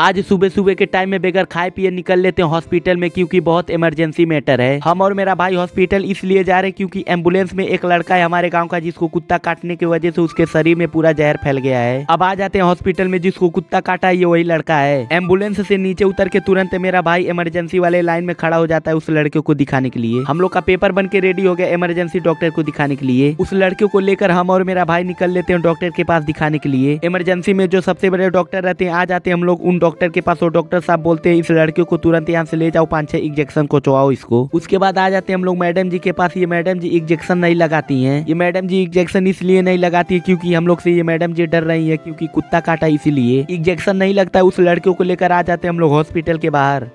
आज सुबह सुबह के टाइम में बेगर खाए पिए निकल लेते हैं हॉस्पिटल में क्योंकि बहुत इमरजेंसी मैटर है हम और मेरा भाई हॉस्पिटल इसलिए जा रहे हैं क्योंकि एम्बुलेंस में एक लड़का है हमारे गांव का जिसको कुत्ता काटने की वजह से उसके शरीर में पूरा जहर फैल गया है अब आ जाते हैं हॉस्पिटल में जिसको कुत्ता काटा ये वही लड़का है एम्बुलेंस से नीचे उतर के तुरंत मेरा भाई इमरजेंसी वाले लाइन में खड़ा हो जाता है उस लड़के को दिखाने के लिए हम लोग का पेपर बन के रेडी हो गया इमरजेंसी डॉक्टर को दिखाने के लिए उस लड़के को लेकर हम और मेरा भाई निकल लेते हैं डॉक्टर के पास दिखाने के लिए इमरजेंसी में जो सबसे बड़े डॉक्टर रहते हैं आ जाते हैं हम लोग उन डॉक्टर के पास और डॉक्टर साहब बोलते हैं इस लड़के को तुरंत यहाँ से ले जाओ पांच छह इंजेक्शन को चुवाओ इसको उसके बाद आ जाते हैं हम लोग मैडम जी के पास ये मैडम जी इंजेक्शन नहीं लगाती है ये मैडम जी इंजेक्शन इसलिए नहीं लगाती है क्यूँकी हम लोग से ये मैडम जी डर रही है क्यूँकी कुत्ता काटा इसीलिए इंजेक्शन नहीं लगता उस लड़के को लेकर आ जाते हम लोग हॉस्पिटल के बाहर